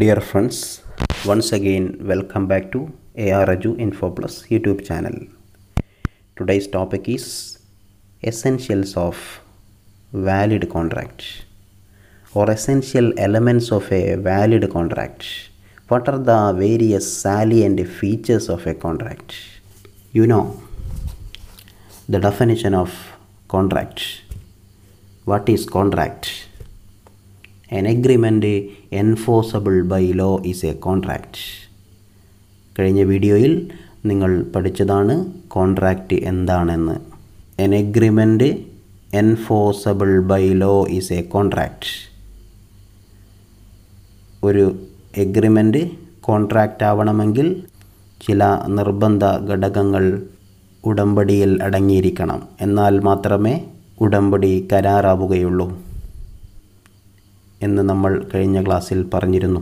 Dear friends, once again welcome back to ARAJU Info Plus YouTube channel. Today's topic is essentials of valid contract or essential elements of a valid contract. What are the various salient features of a contract? You know the definition of contract. What is contract? An agreement enforceable by law is a contract കഴിഞ്ഞ വീഡിയോയിൽ നിങ്ങൾ പഠിച്ചതാണ് contract എന്താണെന്ന് an agreement enforceable by law is a contract ഒരു agreement contract ആവണമെങ്കിൽ ചില നിർബന്ധ ഘടകങ്ങൾ ഉടമ്പടിയിൽ അടങ്ങിയിരിക്കണം എന്നാൽ മാത്രമേ ഉടമ്പടി കരാറാവുകയുള്ളൂ എന്ന് നമ്മൾ കഴിഞ്ഞ ക്ലാസ്സിൽ പറഞ്ഞിരുന്നു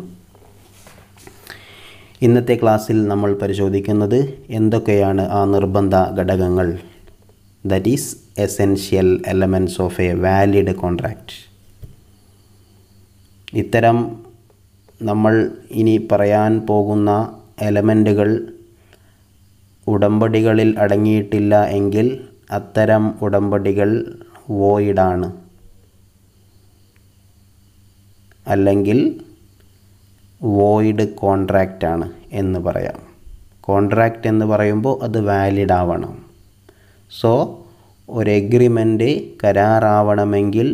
ഇന്നത്തെ ക്ലാസ്സിൽ നമ്മൾ പരിശോധിക്കുന്നത് എന്തൊക്കെയാണ് ആ നിർബന്ധ ഘടകങ്ങൾ that is essential elements of a valid contract ഇത്തരം നമ്മൾ ഇനി പറയാൻ പോകുന്ന എലമെൻറ്റുകൾ ഉടമ്പടികളിൽ അടങ്ങിയിട്ടില്ല എങ്കിൽ അത്തരം ഉടമ്പടികൾ വോയിഡാണ് അല്ലെങ്കിൽ വോയിഡ് കോൺട്രാക്റ്റ് ആണ് എന്ന് പറയാം കോൺട്രാക്റ്റ് എന്ന് പറയുമ്പോൾ അത് വാലിഡ് ആവണം സോ ഒരു എഗ്രിമെൻ്റ് കരാറാവണമെങ്കിൽ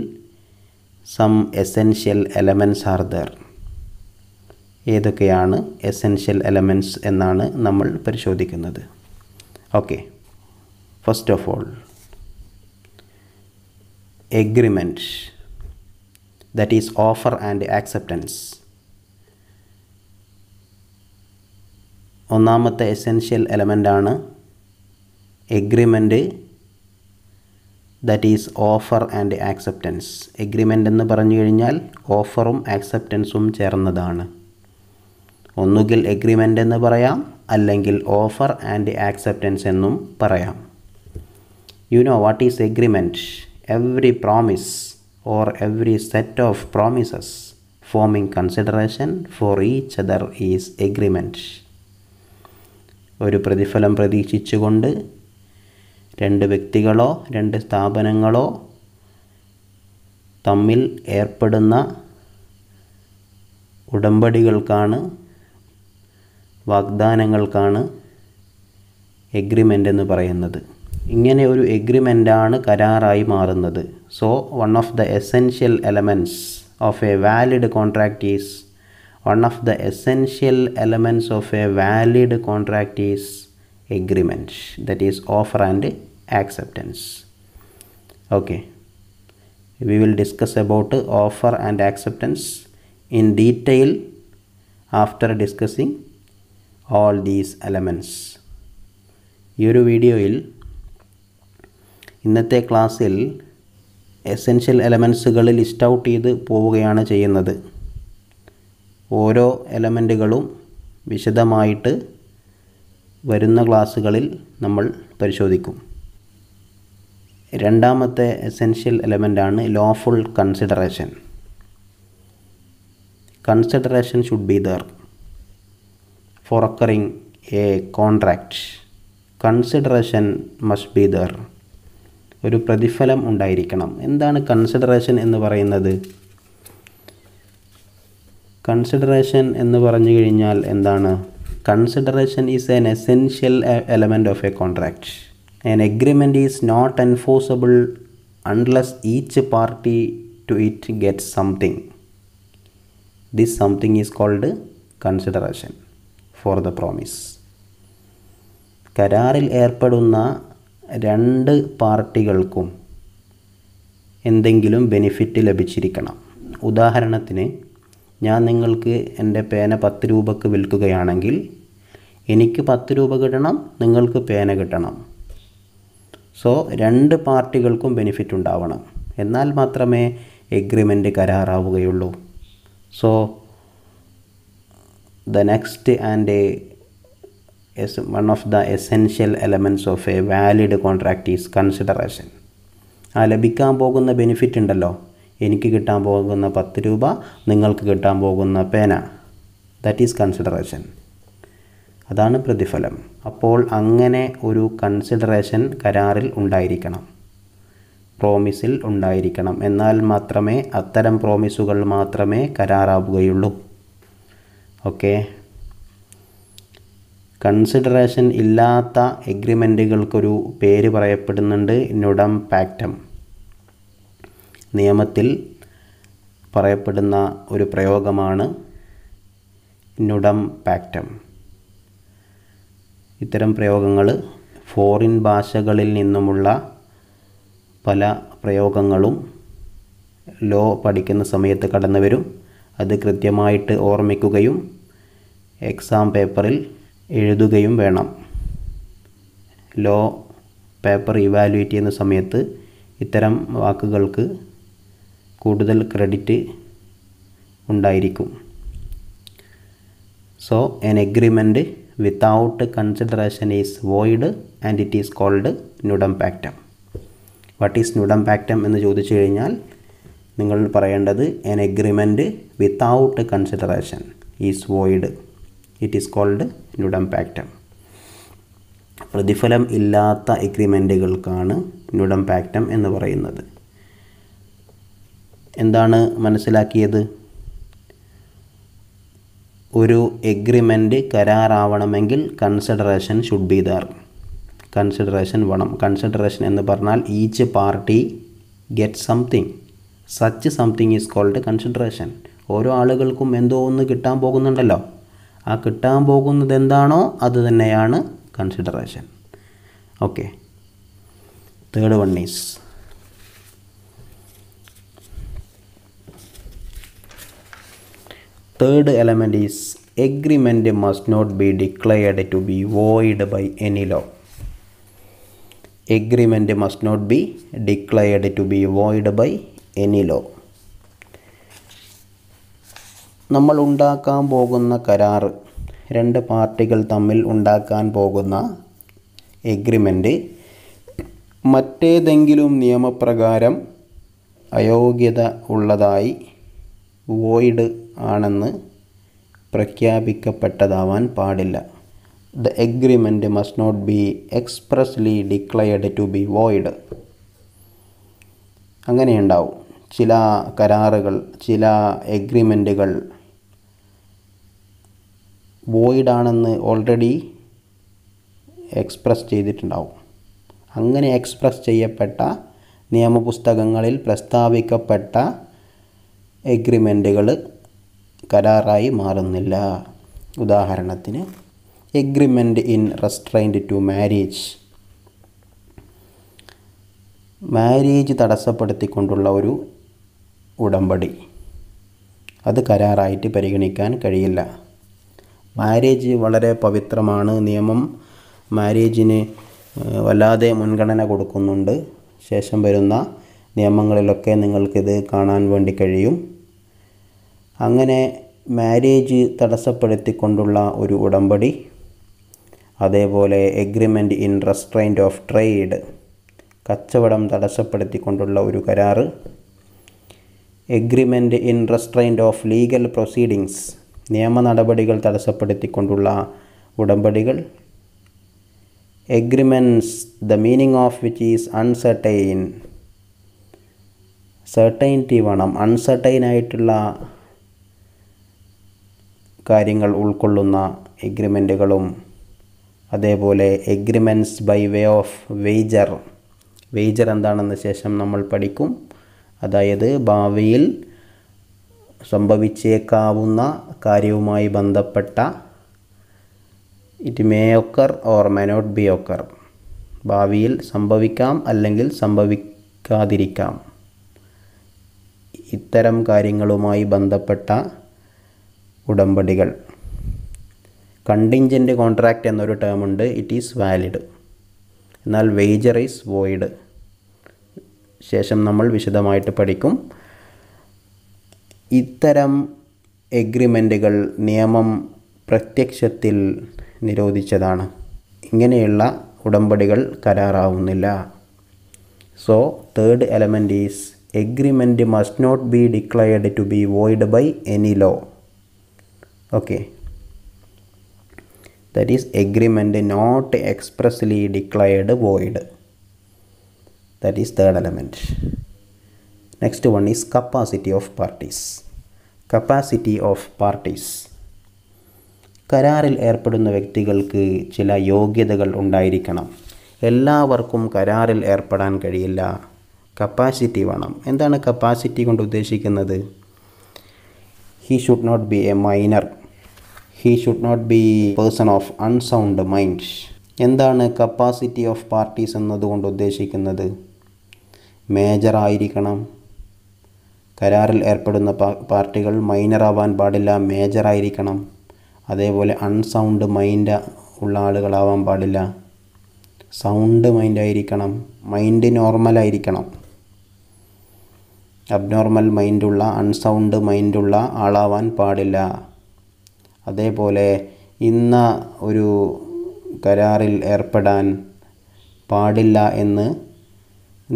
some essential elements are there ഏതൊക്കെയാണ് എസെൻഷ്യൽ എലമെൻസ് എന്നാണ് നമ്മൾ പരിശോധിക്കുന്നത് okay first of all agreement that is offer and acceptance ഒന്നാമത്തെ എസെൻഷ്യൽ എലമെൻ്റാണ് agreement that is offer and acceptance agreement എന്ന് പറഞ്ഞു കഴിഞ്ഞാൽ ഓഫറും ആക്സെപ്റ്റൻസും ചേർന്നതാണ് ഒന്നുകിൽ എഗ്രിമെൻ്റ് എന്ന് പറയാം അല്ലെങ്കിൽ ഓഫർ ആൻഡ് ആക്സെപ്റ്റൻസ് എന്നും പറയാം you know what is agreement every promise or every set of promises. Forming consideration for each other is agreement. ഒരു പ്രതിഫലം പ്രതീക്ഷിച്ചുകൊണ്ട് രണ്ട് വ്യക്തികളോ രണ്ട് സ്ഥാപനങ്ങളോ തമ്മിൽ ഏർപ്പെടുന്ന ഉടമ്പടികൾക്കാണ് വാഗ്ദാനങ്ങൾക്കാണ് എഗ്രിമെൻ്റ് എന്ന് പറയുന്നത് ഇങ്ങനെ ഒരു എഗ്രിമെൻ്റാണ് കരാറായി മാറുന്നത് so one of the essential elements of a valid contract is one of the essential elements of a valid contract is agreement that is offer and acceptance okay we will discuss about offer and acceptance in detail after discussing all these elements ഈ ഒരു വീഡിയോയിൽ ഇന്നത്തെ ക്ലാസ്സിൽ essential എലമെൻസുകൾ list out ചെയ്ത് പോവുകയാണ് ചെയ്യുന്നത് ഓരോ എലമെൻറ്റുകളും വിശദമായിട്ട് വരുന്ന ക്ലാസ്സുകളിൽ നമ്മൾ പരിശോധിക്കും രണ്ടാമത്തെ എസെൻഷ്യൽ എലമെൻ്റാണ് lawful consideration consideration should be there for a contract consideration must be there ഒരു പ്രതിഫലം ഉണ്ടായിരിക്കണം എന്താണ് കൺസിഡറേഷൻ എന്ന് പറയുന്നത് കൺസിഡറേഷൻ എന്ന് പറഞ്ഞു കഴിഞ്ഞാൽ എന്താണ് consideration is an essential element of a contract an agreement is not enforceable unless each party to it get something this something is called consideration for the promise കരാറിൽ ഏർപ്പെടുന്ന രണ്ട് പാർട്ടികൾക്കും എന്തെങ്കിലും ബെനിഫിറ്റ് ലഭിച്ചിരിക്കണം ഉദാഹരണത്തിന് ഞാൻ നിങ്ങൾക്ക് എൻ്റെ പേന പത്ത് രൂപക്ക് വിൽക്കുകയാണെങ്കിൽ എനിക്ക് പത്ത് രൂപ കിട്ടണം നിങ്ങൾക്ക് പേന കിട്ടണം സോ രണ്ട് പാർട്ടികൾക്കും ബെനിഫിറ്റ് ഉണ്ടാവണം എന്നാൽ മാത്രമേ എഗ്രിമെൻ്റ് കരാറാവുകയുള്ളൂ so the next and a is one of the essential elements of a valid contract is consideration ആ ലഭിക്കാൻ പോകുന്ന ബെനിഫിറ്റ് ഉണ്ടല്ലോ എനിക്ക് കിട്ടാൻ പോകുന്ന പത്ത് രൂപ നിങ്ങൾക്ക് കിട്ടാൻ പോകുന്ന പേന ദാറ്റ് ഈസ് കൺസിഡറേഷൻ അതാണ് പ്രതിഫലം അപ്പോൾ അങ്ങനെ ഒരു കൺസിഡറേഷൻ കരാറിൽ ഉണ്ടായിരിക്കണം പ്രോമിസിൽ ഉണ്ടായിരിക്കണം എന്നാൽ മാത്രമേ അത്തരം പ്രോമിസുകൾ മാത്രമേ കരാറാവുകയുള്ളൂ ഓക്കെ കൺസിഡറേഷൻ ഇല്ലാത്ത എഗ്രിമെൻറ്റുകൾക്കൊരു പേര് പറയപ്പെടുന്നുണ്ട് നുഡം പാക്റ്റം നിയമത്തിൽ പറയപ്പെടുന്ന ഒരു പ്രയോഗമാണ് നുഡം പാക്റ്റം ഇത്തരം പ്രയോഗങ്ങൾ ഫോറിൻ ഭാഷകളിൽ നിന്നുമുള്ള പല പ്രയോഗങ്ങളും ലോ പഠിക്കുന്ന സമയത്ത് കടന്നു വരും അത് കൃത്യമായിട്ട് ഓർമ്മിക്കുകയും എക്സാം പേപ്പറിൽ എഴുതുകയും വേണം ലോ പേപ്പർ ഇവാലുവേറ്റ് ചെയ്യുന്ന സമയത്ത് ഇത്തരം വാക്കുകൾക്ക് കൂടുതൽ ക്രെഡിറ്റ് ഉണ്ടായിരിക്കും so an agreement without consideration is void and it is called nudum pactum what is nudum pactum എന്ന് ചോദിച്ചു കഴിഞ്ഞാൽ നിങ്ങൾ പറയേണ്ടത് an agreement without consideration is void it is called nudum pact പ്രതിഫലം ഇല്ലാത്ത എഗ്രിമെൻറ്റുകൾക്കാണ് ന്യൂഡം പാക്റ്റം എന്ന് പറയുന്നത് എന്താണ് മനസ്സിലാക്കിയത് ഒരു എഗ്രിമെൻ്റ് കരാറാവണമെങ്കിൽ consideration should be there consideration വേണം കൺസിഡറേഷൻ എന്ന് പറഞ്ഞാൽ each party get something such something is called consideration ഓരോ ആളുകൾക്കും എന്തോ ഒന്ന് കിട്ടാൻ പോകുന്നുണ്ടല്ലോ ആ കിട്ടാൻ പോകുന്നത് എന്താണോ അത് തന്നെയാണ് consideration okay third one is third element is agreement must not be declared to be void by any law agreement must not be declared to be void by any law നമ്മൾ ഉണ്ടാക്കാൻ പോകുന്ന കരാർ രണ്ട് പാർട്ടികൾ തമ്മിൽ ഉണ്ടാക്കാൻ പോകുന്ന എഗ്രിമെൻ്റ് മറ്റേതെങ്കിലും നിയമപ്രകാരം അയോഗ്യത ഉള്ളതായി വോയിഡ് ആണെന്ന് പ്രഖ്യാപിക്കപ്പെട്ടതാവാൻ പാടില്ല the agreement must not be expressly declared to be void അങ്ങനെയുണ്ടാവും ചില കരാറുകൾ ചില എഗ്രിമെൻറ്റുകൾ വോയിഡ് ആണെന്ന് ഓൾറെഡി എക്സ്പ്രസ് ചെയ്തിട്ടുണ്ടാവും അങ്ങനെ എക്സ്പ്രസ് ചെയ്യപ്പെട്ട നിയമപുസ്തകങ്ങളിൽ പ്രസ്താവിക്കപ്പെട്ട എഗ്രിമെൻറ്റുകൾ കരാറായി മാറുന്നില്ല ഉദാഹരണത്തിന് agreement in restrained to marriage marriage തടസ്സപ്പെടുത്തിക്കൊണ്ടുള്ള ഒരു ഉടമ്പടി അത് കരാറായിട്ട് പരിഗണിക്കാൻ കഴിയില്ല മാരേജ് വളരെ പവിത്രമാണ് നിയമം മാരേജിന് വല്ലാതെ മുൻഗണന കൊടുക്കുന്നുണ്ട് ശേഷം വരുന്ന നിയമങ്ങളിലൊക്കെ നിങ്ങൾക്കിത് കാണാൻ വേണ്ടി കഴിയും അങ്ങനെ മാരേജ് തടസ്സപ്പെടുത്തിക്കൊണ്ടുള്ള ഒരു ഉടമ്പടി അതേപോലെ agreement in restraint of trade കച്ചവടം തടസ്സപ്പെടുത്തിക്കൊണ്ടുള്ള ഒരു കരാറ് agreement in restraint of legal proceedings നിയമ നടപടികൾ തടസ്സപ്പെടുത്തിക്കൊണ്ടുള്ള ഉടമ്പടികൾ agreements the meaning of which is uncertain certainty വേണം അൺസർട്ടൈൻ ആയിട്ടുള്ള കാര്യങ്ങൾ ഉൾക്കൊള്ളുന്ന എഗ്രിമെൻറ്റുകളും അതേപോലെ എഗ്രിമെൻസ് ബൈ വേ ഓഫ് വെയ്ജർ വെയ്ജർ എന്താണെന്ന് ശേഷം നമ്മൾ പഠിക്കും അതായത് ഭാവിയിൽ സംഭവിച്ചേക്കാവുന്ന കാര്യവുമായി ബന്ധപ്പെട്ട it may occur or may not be occur ഭാവിയിൽ സംഭവിക്കാം അല്ലെങ്കിൽ സംഭവിക്കാതിരിക്കാം ഇത്തരം കാര്യങ്ങളുമായി ബന്ധപ്പെട്ട ഉടമ്പടികൾ കണ്ടിഞ്ചൻ്റ് കോൺട്രാക്റ്റ് എന്നൊരു ടേം ഉണ്ട് ഇറ്റ് ഈസ് വാലിഡ് എന്നാൽ വേജർ ഈസ് വോയിഡ് ശേഷം നമ്മൾ വിശദമായിട്ട് പഠിക്കും ഇത്തരം എഗ്രിമെൻറ്റുകൾ നിയമം പ്രത്യക്ഷത്തിൽ നിരോധിച്ചതാണ് ഇങ്ങനെയുള്ള ഉടമ്പടികൾ കരാറാവുന്നില്ല so third element is agreement must not be declared to be void by any law okay that is agreement not expressly declared void that is third element next one is capacity of parties capacity of parties കരാറിൽ ഏർപ്പെടുന്ന വ്യക്തികൾക്ക് ചില യോഗ്യതകൾ ഉണ്ടായിരിക്കണം എല്ലാവർക്കും കരാറിൽ ഏർപ്പെടാൻ കഴിയില്ല കപ്പാസിറ്റി വേണം എന്താണ് കപ്പാസിറ്റി കൊണ്ട് ഉദ്ദേശിക്കുന്നത് he should not be a minor he should not be person of unsound mind എന്താണ് കപ്പാസിറ്റി ഓഫ് പാർട്ടീസ് എന്നതുകൊണ്ട് ഉദ്ദേശിക്കുന്നത് മേജർ ആയിരിക്കണം കരാറിൽ ഏർപ്പെടുന്ന പാർട്ടികൾ മൈനർ ആവാൻ പാടില്ല ആയിരിക്കണം അതേപോലെ അൺസൗണ്ട് മൈൻഡ് ഉള്ള ആളുകളാവാൻ പാടില്ല സൗണ്ട് മൈൻഡ് ആയിരിക്കണം മൈൻഡ് ആയിരിക്കണം അബ്നോർമൽ മൈൻഡുള്ള അൺസൗണ്ട് മൈൻഡുള്ള ആളാവാൻ പാടില്ല അതേപോലെ ഇന്ന ഒരു കരാറിൽ ഏർപ്പെടാൻ പാടില്ല എന്ന്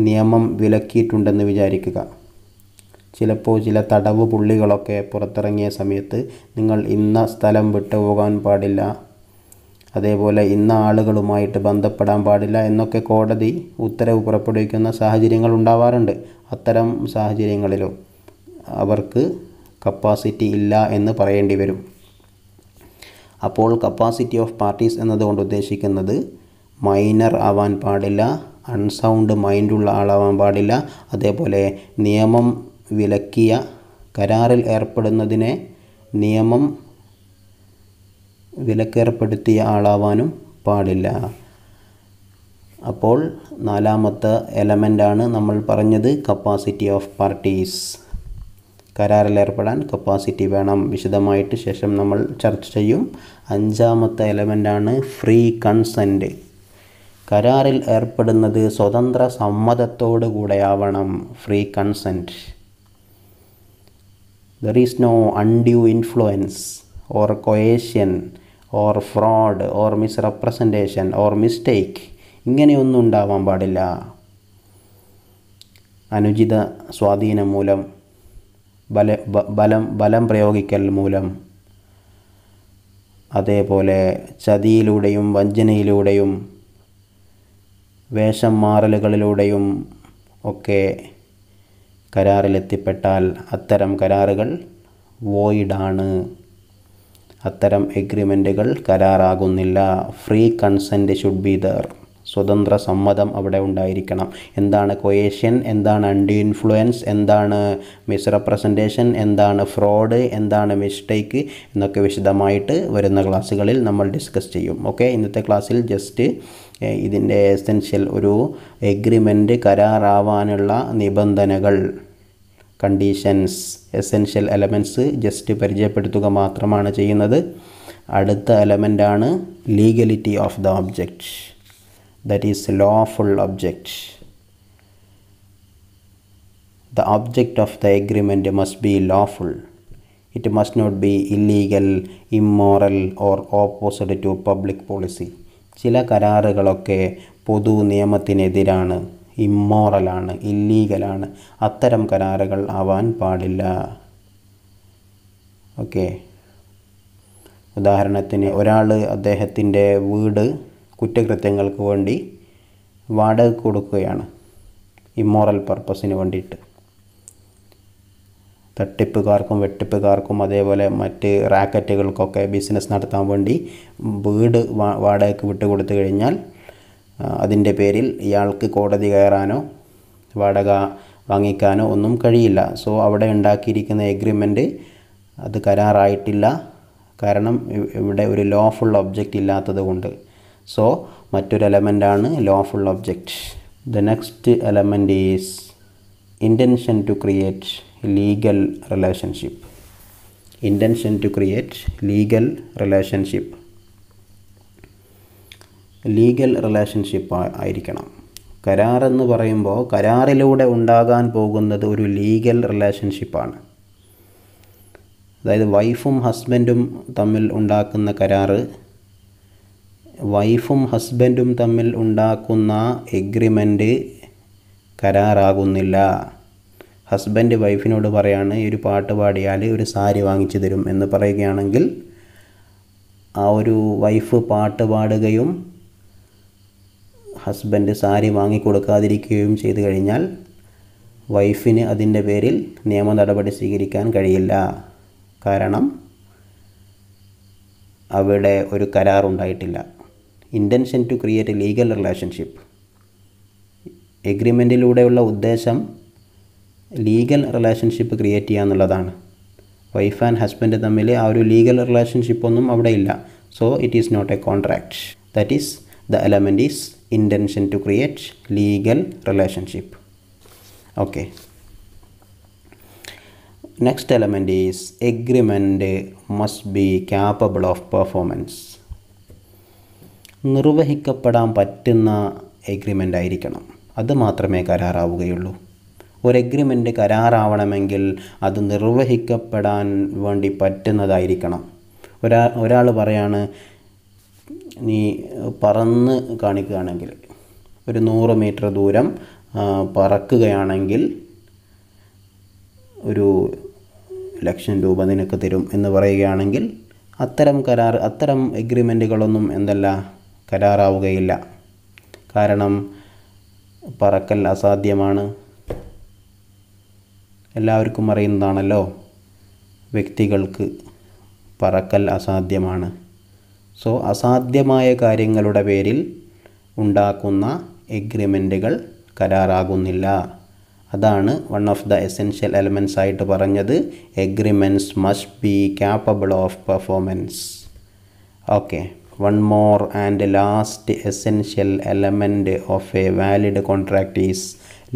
നിയമം വിലക്കിയിട്ടുണ്ടെന്ന് വിചാരിക്കുക ചിലപ്പോൾ ചില തടവ് പുള്ളികളൊക്കെ പുറത്തിറങ്ങിയ സമയത്ത് നിങ്ങൾ ഇന്ന സ്ഥലം വിട്ടു പോകാൻ പാടില്ല അതേപോലെ ഇന്ന ആളുകളുമായിട്ട് ബന്ധപ്പെടാൻ പാടില്ല എന്നൊക്കെ കോടതി ഉത്തരവ് പുറപ്പെടുവിക്കുന്ന സാഹചര്യങ്ങൾ ഉണ്ടാവാറുണ്ട് അത്തരം സാഹചര്യങ്ങളിലും അവർക്ക് കപ്പാസിറ്റി ഇല്ല എന്ന് പറയേണ്ടി വരും അപ്പോൾ കപ്പാസിറ്റി ഓഫ് പാർട്ടീസ് എന്നതുകൊണ്ട് ഉദ്ദേശിക്കുന്നത് മൈനർ ആവാൻ പാടില്ല അൺസൗണ്ട് മൈൻഡുള്ള ആളാവാൻ പാടില്ല അതേപോലെ നിയമം വിലക്കിയ കരാറിൽ ഏർപ്പെടുന്നതിനെ നിയമം വിലക്കേർപ്പെടുത്തിയ ആളാവാനും പാടില്ല അപ്പോൾ നാലാമത്തെ എലമെൻ്റാണ് നമ്മൾ പറഞ്ഞത് കപ്പാസിറ്റി ഓഫ് പാർട്ടീസ് കരാറിൽ ഏർപ്പെടാൻ കപ്പാസിറ്റി വേണം വിശദമായിട്ട് ശേഷം നമ്മൾ ചർച്ച ചെയ്യും അഞ്ചാമത്തെ എലമെൻ്റാണ് ഫ്രീ കൺസെൻറ്റ് കരാറിൽ ഏർപ്പെടുന്നത് സ്വതന്ത്ര സമ്മതത്തോടു കൂടെയാവണം free consent there is no undue influence or coercion or fraud or misrepresentation or mistake ഇങ്ങനെയൊന്നും ഉണ്ടാവാൻ പാടില്ല അനുചിത സ്വാധീനം മൂലം ബല ബലം ബലം പ്രയോഗിക്കൽ മൂലം അതേപോലെ ചതിയിലൂടെയും വഞ്ചനയിലൂടെയും വേഷം മാറലുകളിലൂടെയും ഒക്കെ കരാറിലെത്തിപ്പെട്ടാൽ അത്തരം കരാറുകൾ വോയിഡാണ് അത്തരം എഗ്രിമെൻറ്റുകൾ കരാറാകുന്നില്ല free consent should be there സ്വതന്ത്ര സമ്മതം അവിടെ ഉണ്ടായിരിക്കണം എന്താണ് കൊയേഷ്യൻ എന്താണ് അണ്ടി ഇൻഫ്ലുവൻസ് എന്താണ് മിസ്റെപ്രസെൻറ്റേഷൻ എന്താണ് ഫ്രോഡ് എന്താണ് മിസ്റ്റേക്ക് എന്നൊക്കെ വിശദമായിട്ട് വരുന്ന ക്ലാസ്സുകളിൽ നമ്മൾ ഡിസ്കസ് ചെയ്യും ഓക്കെ ഇന്നത്തെ ക്ലാസ്സിൽ ജസ്റ്റ് ഇതിൻ്റെ എസെൻഷ്യൽ ഒരു എഗ്രിമെൻറ്റ് കരാറാവാനുള്ള നിബന്ധനകൾ കണ്ടീഷൻസ് എസെൻഷ്യൽ എലമെൻറ്റ്സ് ജസ്റ്റ് പരിചയപ്പെടുത്തുക മാത്രമാണ് ചെയ്യുന്നത് അടുത്ത എലമെൻ്റാണ് legality of the object that is lawful object the object of the agreement must be lawful it must not be illegal immoral or opposite to public policy ചില കരാറുകളൊക്കെ പൊതു നിയമത്തിനെതിരാണ് ഇമ്മോറലാണ് ഇല്ലീഗലാണ് അത്തരം കരാറുകൾ ആവാൻ പാടില്ല ഓക്കെ ഉദാഹരണത്തിന് ഒരാൾ അദ്ദേഹത്തിൻ്റെ വീട് കുറ്റകൃത്യങ്ങൾക്ക് വേണ്ടി വാടക കൊടുക്കുകയാണ് ഇമ്മോറൽ പർപ്പസിന് വേണ്ടിയിട്ട് തട്ടിപ്പുകാർക്കും വെട്ടിപ്പുകാർക്കും അതേപോലെ മറ്റ് റാക്കറ്റുകൾക്കൊക്കെ ബിസിനസ് നടത്താൻ വേണ്ടി വീട് വാടകയ്ക്ക് വിട്ടുകൊടുത്തു കഴിഞ്ഞാൽ അതിൻ്റെ പേരിൽ ഇയാൾക്ക് കോടതി കയറാനോ വാടക വാങ്ങിക്കാനോ ഒന്നും കഴിയില്ല സോ അവിടെ ഉണ്ടാക്കിയിരിക്കുന്ന എഗ്രിമെൻ്റ് അത് കരാറായിട്ടില്ല കാരണം ഇവിടെ ഒരു ലോഫുൾ ഒബ്ജക്റ്റ് ഇല്ലാത്തത് കൊണ്ട് സോ മറ്റൊരു എലമെൻ്റാണ് lawful object the next element is intention to create legal relationship intention to create legal relationship legal relationship ആയിരിക്കണം കരാറെന്ന് പറയുമ്പോൾ കരാറിലൂടെ ഉണ്ടാകാൻ പോകുന്നത് ഒരു ലീഗൽ റിലേഷൻഷിപ്പാണ് അതായത് വൈഫും ഹസ്ബൻഡും തമ്മിൽ ഉണ്ടാക്കുന്ന കരാറ് വൈഫും ഹസ്ബൻഡും തമ്മിൽ ഉണ്ടാക്കുന്ന എഗ്രിമെൻ്റ് കരാറാകുന്നില്ല ഹസ്ബൻഡ് വൈഫിനോട് പറയാണ് ഒരു പാട്ട് പാടിയാൽ ഒരു സാരി വാങ്ങിച്ചു തരും എന്ന് പറയുകയാണെങ്കിൽ ആ ഒരു വൈഫ് പാട്ട് പാടുകയും ഹസ്ബൻഡ് സാരി വാങ്ങിക്കൊടുക്കാതിരിക്കുകയും ചെയ്തു കഴിഞ്ഞാൽ വൈഫിന് അതിൻ്റെ പേരിൽ നിയമ നടപടി സ്വീകരിക്കാൻ കഴിയില്ല കാരണം അവിടെ ഒരു കരാറുണ്ടായിട്ടില്ല intention to create legal relationship എഗ്രിമെൻറ്റിലൂടെയുള്ള ഉദ്ദേശം ലീഗൽ റിലേഷൻഷിപ്പ് ക്രിയേറ്റ് ചെയ്യുക എന്നുള്ളതാണ് വൈഫ് ആൻഡ് ഹസ്ബൻഡ് തമ്മിൽ ആ ഒരു ലീഗൽ റിലേഷൻഷിപ്പൊന്നും അവിടെ ഇല്ല so it is not a contract that is the element is intention to create legal relationship okay next element is agreement must be capable of performance നിർവഹിക്കപ്പെടാൻ പറ്റുന്ന എഗ്രിമെൻ്റ് ആയിരിക്കണം അത് മാത്രമേ കരാറാവുകയുള്ളൂ ഒരു എഗ്രിമെൻ്റ് കരാറാവണമെങ്കിൽ അത് നിർവഹിക്കപ്പെടാൻ വേണ്ടി പറ്റുന്നതായിരിക്കണം ഒരാ ഒരാൾ പറയാണ് നീ പറന്ന് കാണിക്കുകയാണെങ്കിൽ ഒരു നൂറ് മീറ്റർ ദൂരം പറക്കുകയാണെങ്കിൽ ഒരു ലക്ഷം രൂപ നിനക്ക് തരും എന്ന് പറയുകയാണെങ്കിൽ അത്തരം കരാർ അത്തരം എഗ്രിമെൻറ്റുകളൊന്നും എന്തല്ല കരാറാവുകയില്ല കാരണം പറക്കൽ അസാധ്യമാണ് എല്ലാവർക്കും അറിയുന്നതാണല്ലോ വ്യക്തികൾക്ക് പറക്കൽ അസാധ്യമാണ് സോ അസാധ്യമായ കാര്യങ്ങളുടെ പേരിൽ ഉണ്ടാക്കുന്ന എഗ്രിമെൻറ്റുകൾ കരാറാകുന്നില്ല അതാണ് one of the essential elements ആയിട്ട് പറഞ്ഞത് agreements must be capable of performance okay one more and last essential element of a valid contract is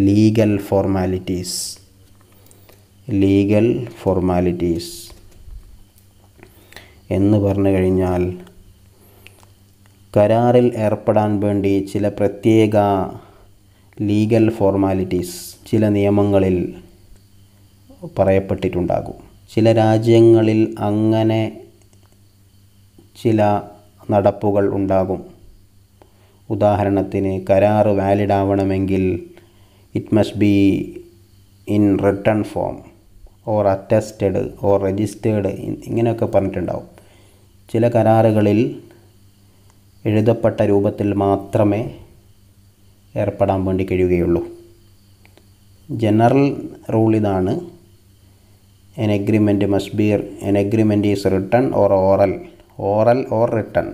legal formalities legal formalities എന്ന് പറഞ്ഞു കഴിഞ്ഞാൽ കരാറിൽ ഏർപ്പെടാൻ വേണ്ടി ചില പ്രത്യേക ലീഗൽ ഫോർമാലിറ്റീസ് ചില നിയമങ്ങളിൽ പറയപ്പെട്ടിട്ടുണ്ടാകും ചില രാജ്യങ്ങളിൽ അങ്ങനെ ചില നടപ്പുകൾ ഉണ്ടാകും ഉദാഹരണത്തിന് കരാറ് വാലിഡ് ആവണമെങ്കിൽ it must be in written form or attested or registered ഇങ്ങനെയൊക്കെ പറഞ്ഞിട്ടുണ്ടാകും ചില കരാറുകളിൽ എഴുതപ്പെട്ട രൂപത്തിൽ മാത്രമേ ഏർപ്പെടാൻ വേണ്ടി കഴിയുകയുള്ളൂ ജനറൽ റൂൾ ഇതാണ് an agreement must be an agreement is written or oral oral or written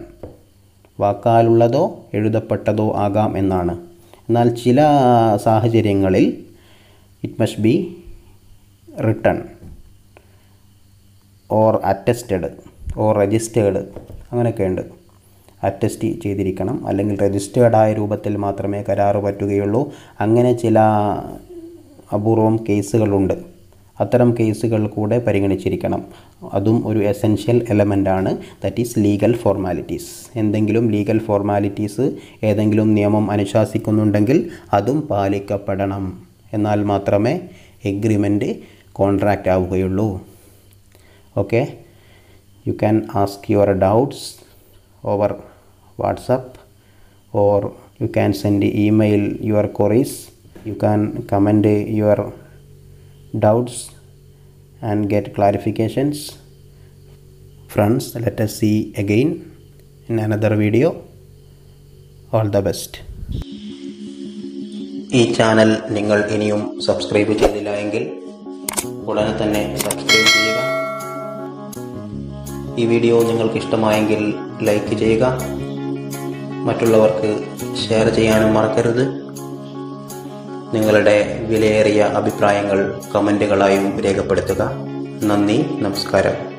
വാക്കാലുള്ളതോ എഴുതപ്പെട്ടതോ ആകാം എന്നാണ് എന്നാൽ ചില സാഹചര്യങ്ങളിൽ it must be written or attested or registered അങ്ങനെയൊക്കെയുണ്ട് അറ്റസ്റ്റ് ചെയ്തിരിക്കണം അല്ലെങ്കിൽ രജിസ്റ്റേർഡ് ആയ രൂപത്തിൽ മാത്രമേ കരാറ് പറ്റുകയുള്ളൂ അങ്ങനെ ചില അപൂർവം കേസുകളുണ്ട് അത്തരം കേസുകൾ കൂടെ പരിഗണിച്ചിരിക്കണം അതും ഒരു എസെൻഷ്യൽ ആണ് ദറ്റ് ഈസ് ലീഗൽ ഫോർമാലിറ്റീസ് എന്തെങ്കിലും ലീഗൽ ഫോർമാലിറ്റീസ് ഏതെങ്കിലും നിയമം അനുശാസിക്കുന്നുണ്ടെങ്കിൽ അതും പാലിക്കപ്പെടണം എന്നാൽ മാത്രമേ എഗ്രിമെൻറ്റ് കോൺട്രാക്റ്റ് ആവുകയുള്ളൂ okay you can ask your doubts over WhatsApp or you can send email your queries you can comment your doubts and get clarifications friends let us see again in another video all the best ഈ channel നിങ്ങൾ ഇനിയും subscribe ചെയ്തില്ല എങ്കിൽ ഉടനെ തന്നെ subscribe ചെയ്യുക ഈ video നിങ്ങൾക്ക് ഇഷ്ടമായെങ്കിൽ ലൈക്ക് ചെയ്യുക മറ്റുള്ളവർക്ക് ഷെയർ ചെയ്യാനും മറക്കരുത് നിങ്ങളുടെ വിലയേറിയ അഭിപ്രായങ്ങൾ കമൻറ്റുകളായും രേഖപ്പെടുത്തുക നന്ദി നമസ്കാരം